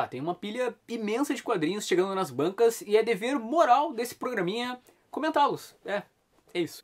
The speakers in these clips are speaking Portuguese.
Tá, tem uma pilha imensa de quadrinhos chegando nas bancas e é dever moral desse programinha comentá-los. É, é isso.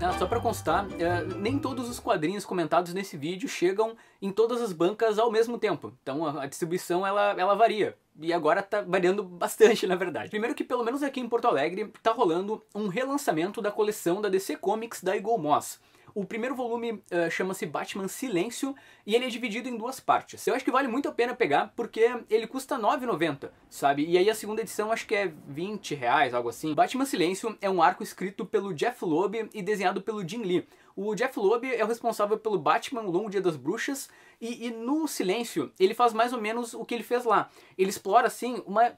Ah, só para constar, é, nem todos os quadrinhos comentados nesse vídeo chegam em todas as bancas ao mesmo tempo. Então a, a distribuição ela, ela varia e agora tá variando bastante, na verdade. Primeiro que, pelo menos aqui em Porto Alegre, tá rolando um relançamento da coleção da DC Comics da Eagle Moss. O primeiro volume uh, chama-se Batman Silêncio e ele é dividido em duas partes. Eu acho que vale muito a pena pegar porque ele custa R$ 9,90, sabe? E aí a segunda edição acho que é 20 reais, algo assim. Batman Silêncio é um arco escrito pelo Jeff Loeb e desenhado pelo Jim Lee. O Jeff Loeb é o responsável pelo Batman Longo Dia das Bruxas e, e no Silêncio ele faz mais ou menos o que ele fez lá. Ele explora assim uma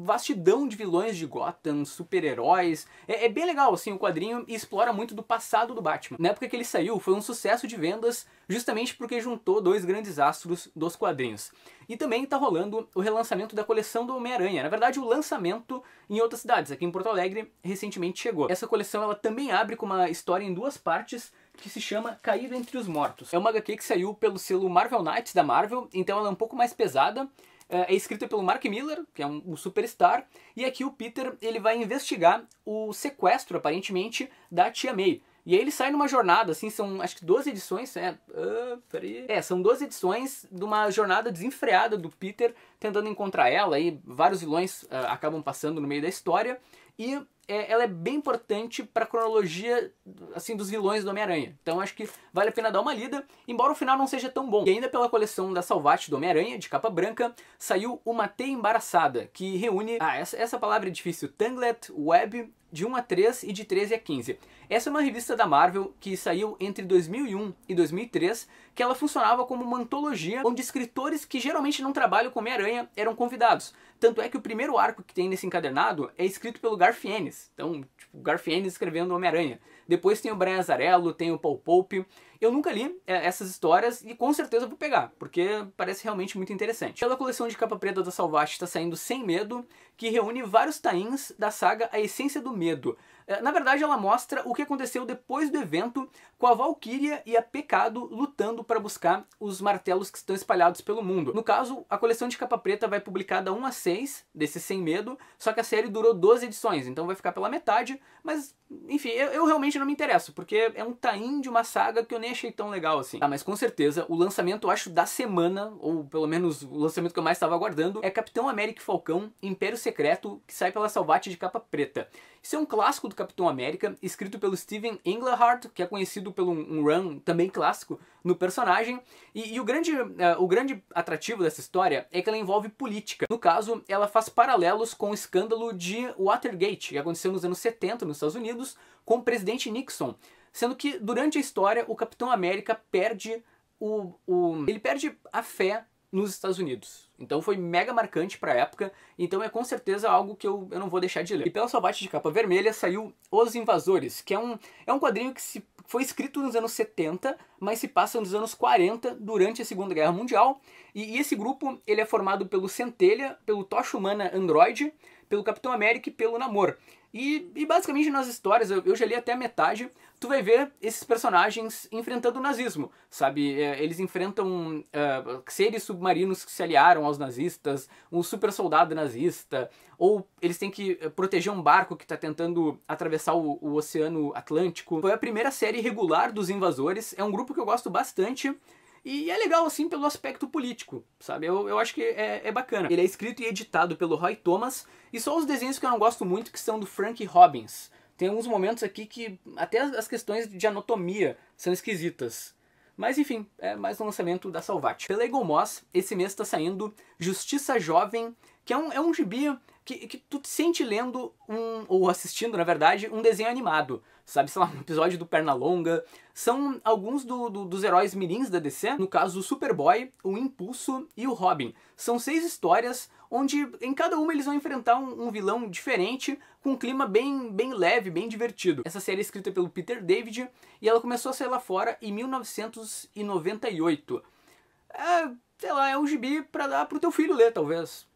vastidão de vilões de Gotham, super-heróis. É, é, bem legal, assim, o quadrinho explora muito do passado do Batman. Na época que ele saiu, foi um sucesso de vendas justamente porque juntou dois grandes astros dos quadrinhos. E também está rolando o relançamento da coleção do Homem-Aranha. Na verdade, o lançamento em outras cidades. Aqui em Porto Alegre, recentemente chegou. Essa coleção, ela também abre com uma história em duas partes que se chama Caído Entre os Mortos. É uma HQ que saiu pelo selo Marvel Knights da Marvel, então ela é um pouco mais pesada eh, é escrita pelo Mark Miller, que é um, um superstar, e aqui o Peter ele vai investigar o sequestro, aparentemente, da tia May. E aí ele sai numa jornada, assim, são acho que 12 edições, é, uh, peraí. é, são 12 edições de uma jornada desenfreada do Peter tentando encontrar ela, e vários vilões uh, acabam passando no meio da história, e é, ela é bem importante para a cronologia assim dos vilões do Homem-Aranha. Então acho que vale a pena dar uma lida, embora o final não seja tão bom. E ainda pela coleção da Salvate do Homem-Aranha, de capa branca, saiu uma T Embaraçada, que reúne... Ah, essa, essa palavra é difícil. Tanglet Web, de 1 a 3 e de 13 a 15. Essa é uma revista da Marvel que saiu entre 2001 e 2003, que ela funcionava como uma antologia onde escritores que geralmente não trabalham com Homem-Aranha eram convidados. Tanto é que o primeiro arco que tem nesse encadernado é escrito pelo Gar Garfienes. Então, tipo, Garfienes escrevendo Homem-Aranha. Depois tem o Brian Azarello, tem o Paul Pope, eu nunca li é, essas histórias e com certeza vou pegar, porque parece realmente muito interessante. Pela coleção de capa preta da salvage está saindo Sem Medo, que reúne vários tains da saga A Essência do Medo. É, na verdade, ela mostra o que aconteceu depois do evento com a Valkyria e a Pecado lutando para buscar os martelos que estão espalhados pelo mundo. No caso, a coleção de capa preta vai publicada 1 a 6 desse Sem Medo, só que a série durou 12 edições, então vai ficar pela metade, mas enfim, eu, eu, realmente não me interesso, porque é um tain de uma saga que eu nem achei tão legal assim. Tá, mas com certeza, o lançamento, eu acho, da semana, ou pelo menos o lançamento que eu mais estava aguardando, é Capitão América e Falcão, Império Secreto, que sai pela Salvate de capa preta. Isso é um clássico do Capitão América, escrito pelo Steven Englehart, que é conhecido pelo um run também clássico no personagem. E, e o, grande, uh, o grande atrativo dessa história é que ela envolve política. No caso, ela faz paralelos com o escândalo de Watergate, que aconteceu nos anos 70 nos Estados Unidos, Unidos com o presidente Nixon, sendo que durante a história o Capitão América perde o, o ele perde a fé nos Estados Unidos. Então foi mega marcante para a época, então é com certeza algo que eu, eu não vou deixar de ler. E pela bate de capa vermelha saiu Os Invasores, que é um, é um quadrinho que se, foi escrito nos anos 70, mas se passa nos anos 40, durante a Segunda Guerra Mundial. E, e esse grupo ele é formado pelo Centelha, pelo Tocha Humana Android, pelo Capitão América e pelo Namor. E, e, basicamente nas histórias, eu, eu, já li até a metade, tu vai ver esses personagens enfrentando o nazismo, sabe? É, eles enfrentam uh, seres submarinos que se aliaram aos nazistas, um super soldado nazista, ou eles têm que é, proteger um barco que está tentando atravessar o, o Oceano Atlântico. Foi a primeira série regular dos Invasores, é um grupo que eu gosto bastante, e é legal, assim, pelo aspecto político, sabe? Eu, eu acho que é, é bacana. Ele é escrito e editado pelo Roy Thomas, e só os desenhos que eu não gosto muito, que são do Frank Robbins. Tem alguns momentos aqui que até as questões de anatomia são esquisitas. Mas enfim, é mais um lançamento da Salvat. Pela Eagle Moss, esse mês está saindo Justiça Jovem, que é um, é um gibi que, que tu sente lendo, um, ou assistindo, na verdade, um desenho animado sabe, sei lá, um episódio do Pernalonga. São alguns do, do, dos heróis mirins da DC, no caso o Superboy, o Impulso e o Robin. São seis histórias onde em cada uma eles vão enfrentar um, um vilão diferente, com um clima bem, bem leve, bem divertido. Essa série é escrita pelo Peter David e ela começou a sair lá fora em 1998. É sei lá, é um gibi para dar pro teu filho ler, talvez.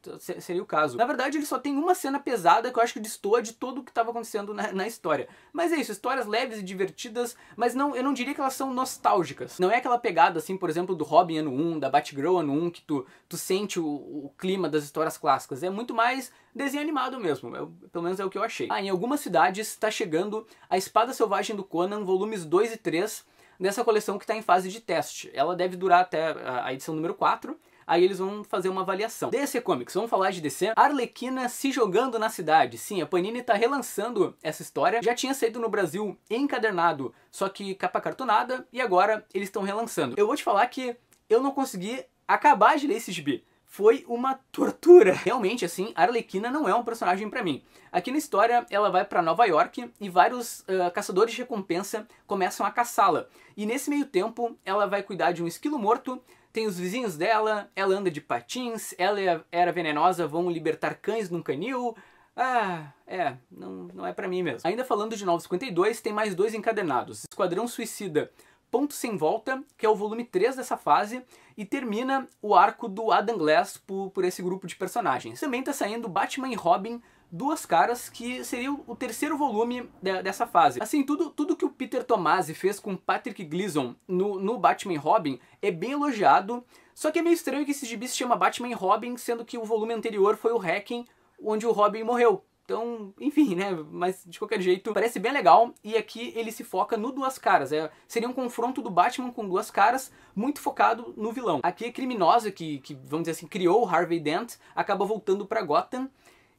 Seria o caso. Na verdade, ele só tem uma cena pesada que eu acho que destoa de tudo o que estava acontecendo na, na, história. Mas é isso, histórias leves e divertidas, mas não, eu não diria que elas são nostálgicas. Não é aquela pegada, assim, por exemplo, do Robin ano 1, da Batgirl ano 1, que tu, tu sente o, o clima das histórias clássicas. É muito mais desenho animado mesmo, eu, é pelo menos é o que eu achei. Ah, em algumas cidades está chegando A Espada Selvagem do Conan, volumes 2 e 3, nessa coleção que está em fase de teste. Ela deve durar até a edição número 4. Aí eles vão fazer uma avaliação. DC Comics, vamos falar de DC. Arlequina se jogando na cidade. Sim, a Panini está relançando essa história. Já tinha saído no Brasil encadernado, só que capa cartonada, e agora eles estão relançando. Eu vou te falar que eu não consegui acabar de ler esse gibi foi uma tortura. Realmente, assim, a Arlequina não é um personagem para mim. Aqui na história, ela vai para Nova York e vários uh, caçadores de recompensa começam a caçá-la. E nesse meio tempo, ela vai cuidar de um esquilo morto, tem os vizinhos dela, ela anda de patins, ela é era venenosa, vão libertar cães num canil. Ah, é, não, não é para mim mesmo. Ainda falando de 952, tem mais dois encadenados. Esquadrão Suicida Ponto Sem Volta, que é o volume 3 dessa fase, e termina o arco do Adam Glass por, por esse grupo de personagens. Também está saindo Batman e Robin Duas Caras, que seria o terceiro volume de, dessa fase. Assim, tudo, tudo que o Peter Tomasi fez com Patrick Gleason no, no Batman e Robin é bem elogiado, só que é meio estranho que esse gibi se chama Batman e Robin, sendo que o volume anterior foi o Hacking, onde o Robin morreu. Então, enfim, né? Mas de qualquer jeito, parece bem legal. E aqui ele se foca no Duas Caras. É, seria um confronto do Batman com Duas Caras, muito focado no vilão. Aqui a criminosa que, que vamos dizer assim, criou o Harvey Dent, acaba voltando para Gotham.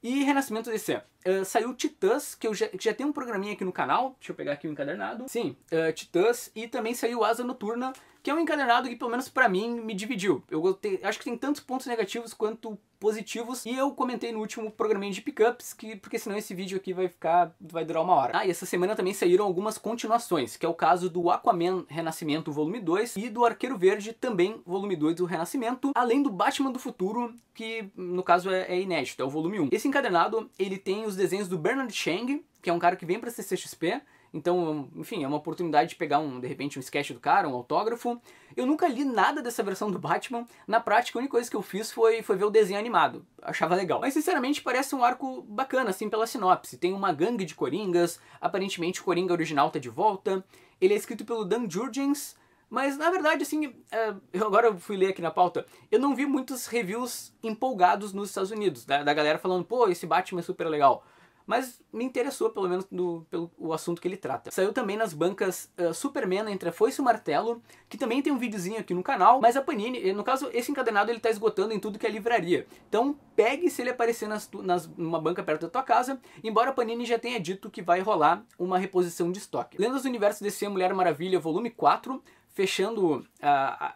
E Renascimento DC uh, saiu Titãs, que eu já, que já tem um programinha aqui no canal. Deixa eu pegar aqui o encadernado. Sim, uh, Titãs. E também saiu Asa Noturna, que é um encadernado que, pelo menos para mim, me dividiu. Eu te, acho que tem tantos pontos negativos quanto positivos. E eu comentei no último programinha de pickups, que, porque senão esse vídeo aqui vai ficar. vai durar uma hora. Ah, e essa semana também saíram algumas continuações, que é o caso do Aquaman Renascimento Volume 2 e do Arqueiro Verde, também volume 2 do Renascimento, além do Batman do Futuro, que no caso é, é inédito, é o volume 1. Esse encadernado ele tem os dos desenhos do Bernard Chang, que é um cara que vem para CCXP, então, enfim, é uma oportunidade de pegar um, de repente, um sketch do cara, um autógrafo. Eu nunca li nada dessa versão do Batman. Na prática, a única coisa que eu fiz foi, foi ver o desenho animado. Achava legal. Mas, sinceramente, parece um arco bacana, assim, pela sinopse. Tem uma gangue de coringas, aparentemente o coringa original tá de volta. Ele é escrito pelo Dan Jurgens, mas na verdade, assim, é, eu agora fui ler aqui na pauta, eu não vi muitos reviews empolgados nos Estados Unidos, da, né? da galera falando, pô, esse Batman é super legal. Mas me interessou, pelo menos, do, pelo o assunto que ele trata. Saiu também nas bancas uh, Superman entre a Foice e o Martelo, que também tem um videozinho aqui no canal, mas a Panini, eh, no caso, esse encadenado ele tá esgotando em tudo que é livraria. Então pegue se ele aparecer nas, nas, numa banca perto da tua casa, embora a Panini já tenha dito que vai rolar uma reposição de estoque. Lendas do Universo DC Mulher Maravilha, volume 4, fechando uh,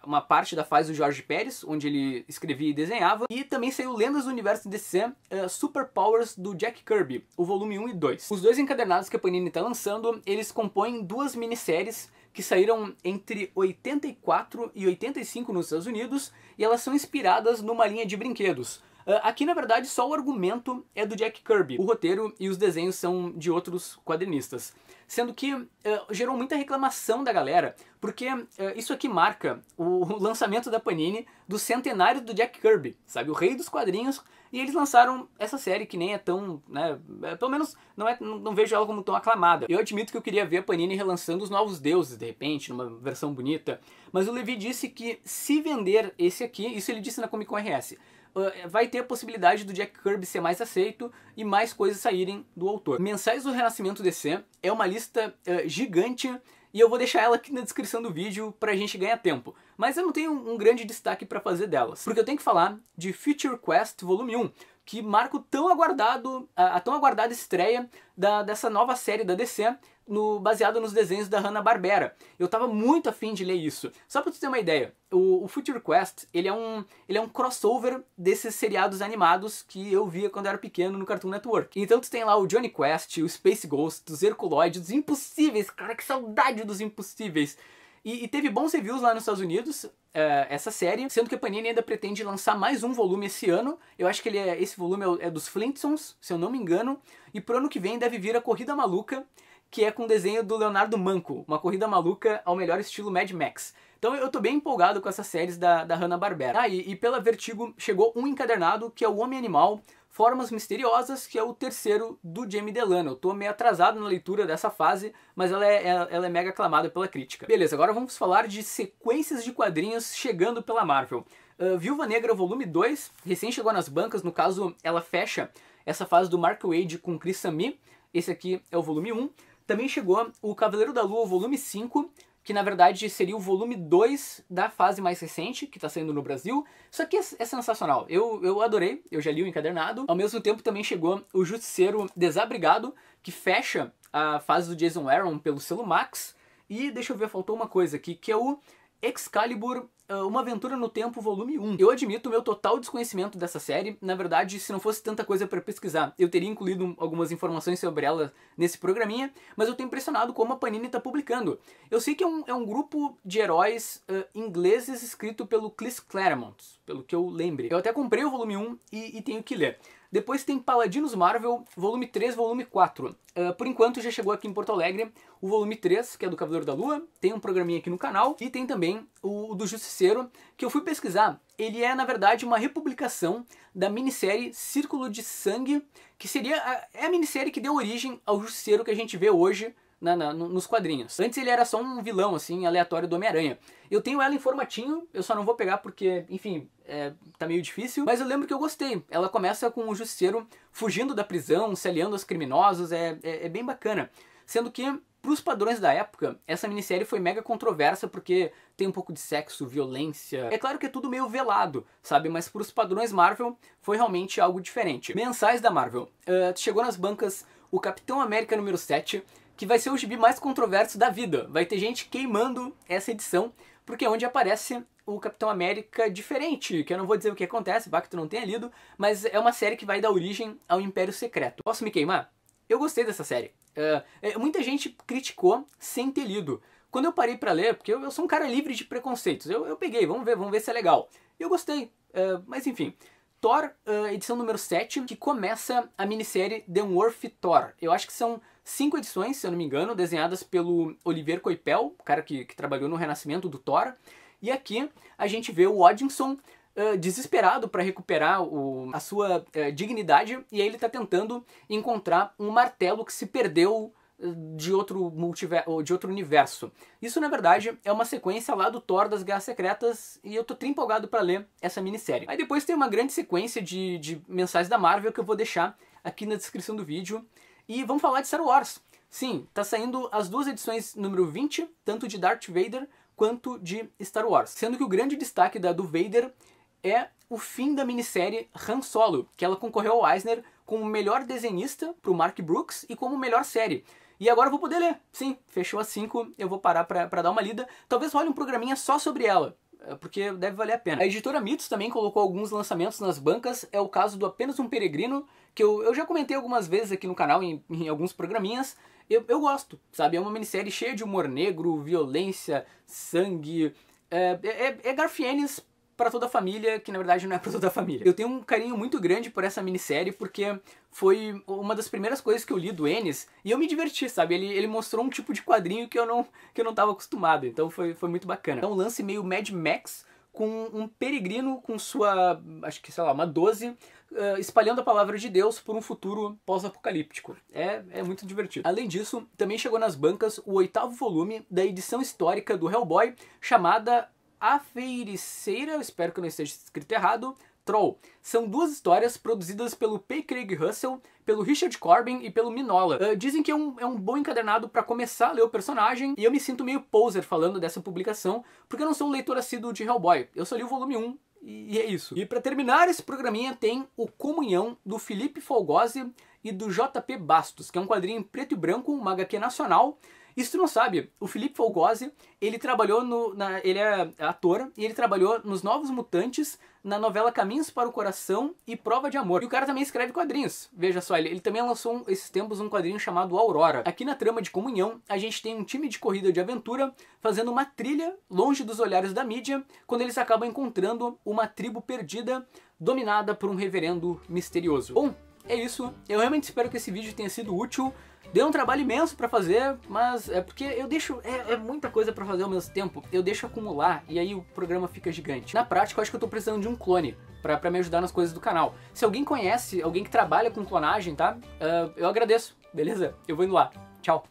uma parte da fase do Jorge Pérez, onde ele escrevia e desenhava, e também saiu Lendas do Universo DC, uh, ah, Superpowers do Jack Kirby, o volume 1 e 2. Os dois encadernados que a Panini está lançando, eles compõem duas minisséries que saíram entre 84 e 85 nos Estados Unidos, e elas são inspiradas numa linha de brinquedos. Ah, aqui, na verdade, só o argumento é do Jack Kirby. O roteiro e os desenhos são de outros quadrinistas. Sendo que uh, gerou muita reclamação da galera, porque uh, isso aqui marca o lançamento da Panini do centenário do Jack Kirby, sabe? O rei dos quadrinhos. E eles lançaram essa série que nem é tão, né? É, pelo menos não, é, não, não vejo ela como tão aclamada. Eu admito que eu queria ver a Panini relançando os Novos Deuses, de repente, numa versão bonita. Mas o Levi disse que se vender esse aqui, isso ele disse na Comic Con RS, ah, vai ter a possibilidade do Jack Kirby ser mais aceito e mais coisas saírem do autor. Mensais do Renascimento DC é uma lista uh, gigante e eu vou deixar ela aqui na descrição do vídeo pra gente ganhar tempo. Mas eu não tenho um grande destaque para fazer delas, porque eu tenho que falar de Future Quest Volume 1, que marca o tão aguardado, a, a tão aguardada estreia da, dessa nova série da DC, no, baseado nos desenhos da Hanna-Barbera. Eu tava muito afim de ler isso. Só pra tu ter uma ideia, o, o, Future Quest, ele é, um, ele é um crossover desses seriados animados que eu via quando eu era pequeno no Cartoon Network. Então tu tem lá o Johnny Quest, o Space Ghost, os Herculoides, os Impossíveis, cara, que saudade dos Impossíveis. E, e, teve bons reviews lá nos Estados Unidos, uh, essa série, sendo que a Panini ainda pretende lançar mais um volume esse ano. Eu acho que ele é, esse volume é, é, dos Flintstones, se eu não me engano. E pro ano que vem deve vir a Corrida Maluca, que é com desenho do Leonardo Manco, uma corrida maluca ao melhor estilo Mad Max. Então eu tô bem empolgado com essas séries da, da Hanna-Barbera. Ah, e, e pela Vertigo chegou um encadernado que é o Homem-Animal, Formas Misteriosas, que é o terceiro do Jamie Delano. Eu tô meio atrasado na leitura dessa fase, mas ela é, ela é mega aclamada pela crítica. Beleza, agora vamos falar de sequências de quadrinhos chegando pela Marvel. Uh, Viúva Negra Volume 2, recém chegou nas bancas, no caso ela fecha essa fase do Mark Wade com Chris Sammy. Esse aqui é o volume 1. Também chegou o Cavaleiro da Lua Volume 5, que na verdade seria o volume 2 da fase mais recente, que está saindo no Brasil. Isso aqui é, é, sensacional, eu, eu adorei, eu já li o encadernado. Ao mesmo tempo também chegou o Justiceiro Desabrigado, que fecha a fase do Jason Aaron pelo selo Max. E deixa eu ver, faltou uma coisa aqui, que é o Excalibur ah, Uma Aventura no Tempo, volume 1. Eu admito o meu total desconhecimento dessa série. Na verdade, se não fosse tanta coisa para pesquisar, eu teria incluído algumas informações sobre ela nesse programinha, mas eu tô impressionado como a Panini tá publicando. Eu sei que é um, é um grupo de heróis uh, ingleses escrito pelo Chris Claremont, pelo que eu lembre. Eu até comprei o volume 1 e, e tenho que ler. Depois tem Paladinos Marvel, volume 3, volume 4. Uh, ah, por enquanto já chegou aqui em Porto Alegre o volume 3, que é do Cavaleiro da Lua, tem um programinha aqui no canal, e tem também o, o do Justiceiro, que eu fui pesquisar. Ele é, na verdade, uma republicação da minissérie Círculo de Sangue, que seria a, é a minissérie que deu origem ao Justiceiro que a gente vê hoje, na, na, nos quadrinhos. Antes ele era só um vilão, assim, aleatório do Homem-Aranha. Eu tenho ela em formatinho, eu só não vou pegar porque, enfim, é, tá meio difícil. Mas eu lembro que eu gostei. Ela começa com o Justiceiro fugindo da prisão, se aliando aos criminosos, é, é, é bem bacana. Sendo que para os padrões da época, essa minissérie foi mega controversa porque tem um pouco de sexo, violência. É claro que é tudo meio velado, sabe? Mas para os padrões Marvel foi realmente algo diferente. Mensais da Marvel. Uh, chegou nas bancas o Capitão América número 7, que vai ser o gibi mais controverso da vida. Vai ter gente queimando essa edição, porque é onde aparece o Capitão América diferente, que eu não vou dizer o que acontece, vá que tu não tenha lido, mas é uma série que vai dar origem ao Império Secreto. Posso me queimar? Eu gostei dessa série. Uh, muita gente criticou sem ter lido. Quando eu parei para ler, porque eu, eu, sou um cara livre de preconceitos, eu, eu peguei, vamos ver, vamos ver se é legal. Eu gostei, uh, mas enfim. Thor, uh, edição número 7, que começa a minissérie The Worth Thor. Eu acho que são cinco edições, se eu não me engano, desenhadas pelo Oliver Coipel, o cara que, que trabalhou no Renascimento do Thor. E aqui a gente vê o Odinson uh, eh, desesperado para recuperar o, a sua uh, dignidade, e aí ele está tentando encontrar um martelo que se perdeu de outro multiverso, ou de outro universo. Isso na verdade é uma sequência lá do Thor das Guerras Secretas e eu tô trim empolgado para ler essa minissérie. Aí depois tem uma grande sequência de, de mensais da Marvel que eu vou deixar aqui na descrição do vídeo e vamos falar de Star Wars. Sim, tá saindo as duas edições número 20, tanto de Darth Vader quanto de Star Wars, sendo que o grande destaque da do Vader é o fim da minissérie Han Solo, que ela concorreu ao Eisner como melhor desenhista para o Mark Brooks e como melhor série. E agora eu vou poder ler. Sim, fechou a 5, eu vou parar para dar uma lida. Talvez role um programinha só sobre ela é, porque deve valer a pena. A editora Mitos também colocou alguns lançamentos nas bancas, é o caso do Apenas um Peregrino, que eu, eu já comentei algumas vezes aqui no canal em, em alguns programinhas. Eu, eu gosto, sabe? É uma minissérie cheia de humor negro, violência, sangue. É, é, é Garfienes para toda a família, que na verdade não é para toda a família. Eu tenho um carinho muito grande por essa minissérie porque foi uma das primeiras coisas que eu li do Ennis e eu me diverti, sabe? Ele, ele mostrou um tipo de quadrinho que eu não que eu não estava acostumado, então foi, foi muito bacana. É um lance meio Mad Max com um peregrino com sua, acho que sei lá, uma 12 Uh, eh, espalhando a palavra de Deus por um futuro pós-apocalíptico. É, é muito divertido. Além disso, também chegou nas bancas o oitavo volume da edição histórica do Hellboy, chamada a Feiriceira, espero que não esteja escrito errado, Troll. São duas histórias produzidas pelo P. Craig Russell, pelo Richard Corbin e pelo Minola. Uh, dizem que é um, é um bom encadernado para começar a ler o personagem, e eu me sinto meio poser falando dessa publicação, porque eu não sou um leitor assíduo de Hellboy. Eu só li o volume 1 e é isso. E para terminar esse programinha tem o Comunhão, do Felipe Folgose e do JP Bastos, que é um quadrinho em preto e branco, uma HQ nacional, isso tu não sabe, o Felipe Folgose, ele trabalhou no. Na, ele é ator e ele trabalhou nos Novos Mutantes, na novela Caminhos para o Coração e Prova de Amor. E o cara também escreve quadrinhos. Veja só, ele, ele também lançou um, esses tempos um quadrinho chamado Aurora. Aqui na trama de Comunhão, a gente tem um time de corrida de aventura fazendo uma trilha longe dos olhares da mídia, quando eles acabam encontrando uma tribo perdida dominada por um reverendo misterioso. Bom, é isso. Eu realmente espero que esse vídeo tenha sido útil. Deu um trabalho imenso para fazer, mas é porque eu deixo. É, é muita coisa para fazer ao mesmo tempo. Eu deixo acumular e aí o programa fica gigante. Na prática, eu acho que eu tô precisando de um clone para me ajudar nas coisas do canal. Se alguém conhece, alguém que trabalha com clonagem, tá? Uh, eu agradeço, beleza? Eu vou indo lá. Tchau.